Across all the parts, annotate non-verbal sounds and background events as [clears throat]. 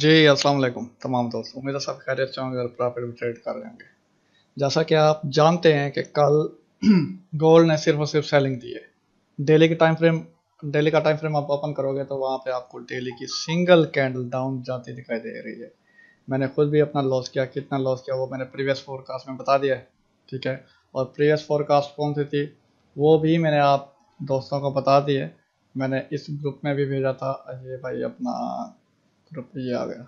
जी अस्सलाम वालेकुम तमाम दोस्तों उम्मीद है सब खैरियत से होंगे और प्रॉफिट भी ट्रेड कर रहे होंगे जैसा कि आप जानते हैं कि कल [clears throat] गोल्ड ने सिर्फ और सिर्फ सेलिंग दी है डेली के टाइम फ्रेम डेली का टाइम फ्रेम आप ओपन करोगे तो वहाँ पे आपको डेली की सिंगल कैंडल डाउन जाती दिखाई दे रही है मैंने खुद भी अपना लॉस किया कितना लॉस किया वो मैंने प्रीवियस फोरकास्ट में बता दिया है ठीक है और प्रीवियस फोरकास्ट कौन सी थी वो भी मैंने आप दोस्तों को बता दी है मैंने इस ग्रुप में भी भेजा था ये भाई अपना रुपये आ गया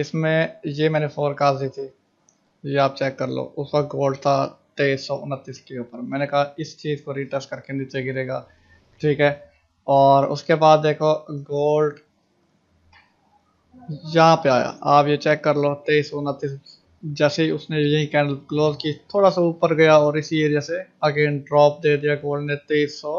इसमें ये मैंने फोरकास्ट दी थी ये आप चेक कर लो उस वक्त गोल्ड था तेईस सौ उनतीस के ऊपर मैंने कहा इस चीज़ को रिटच करके नीचे गिरेगा ठीक है और उसके बाद देखो गोल्ड यहाँ पे आया आप ये चेक कर लो तेईस उनतीस जैसे ही उसने यही कैंडल क्लोज की थोड़ा सा ऊपर गया और इसी एरिया से अगेन ड्रॉप दे दिया गोल्ड ने तेईस सौ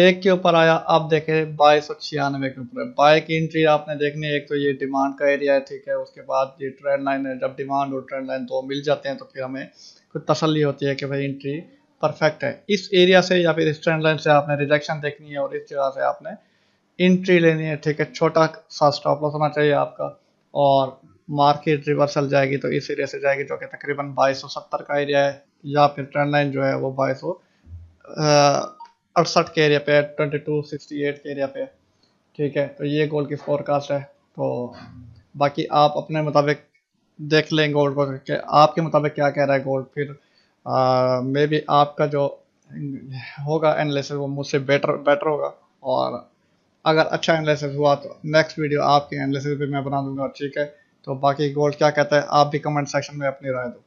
एक के ऊपर आया अब देखें बाईस सौ छियानवे के ऊपर बाय की एंट्री आपने देखनी है एक तो ये डिमांड का एरिया है ठीक है उसके बाद ये ट्रेंड लाइन है जब डिमांड और ट्रेंड लाइन दो मिल जाते हैं तो फिर हमें कुछ तसली होती है कि भाई एंट्री परफेक्ट है इस एरिया से या फिर इस ट्रेंड लाइन से आपने रिजेक्शन देखनी है और इस जगह से आपने एंट्री लेनी है ठीक है छोटा सा स्टॉप लॉस होना चाहिए आपका और मार्केट रिवर्सल जाएगी तो इस एरिया से जाएगी जो कि तकरीबन सत्तर का एरिया है या फिर ट्रेंड लाइन जो है वो बाईस अड़सठ के एरिया पे ट्वेंटी टू सिक्सटी एट के एरिया पे ठीक है तो ये गोल्ड की फोरकास्ट है तो बाकी आप अपने मुताबिक देख लें गोल्ड को कि आपके मुताबिक क्या कह रहा है गोल्ड फिर मे बी आपका जो होगा एनालिसिस वो मुझसे बेटर बेटर होगा और अगर अच्छा एनालिसिस हुआ तो नेक्स्ट वीडियो आपके एनालिसिस भी मैं बना दूंगा ठीक है तो बाकी गोल्ड क्या कहता है आप भी कमेंट सेक्शन में अपनी राय दो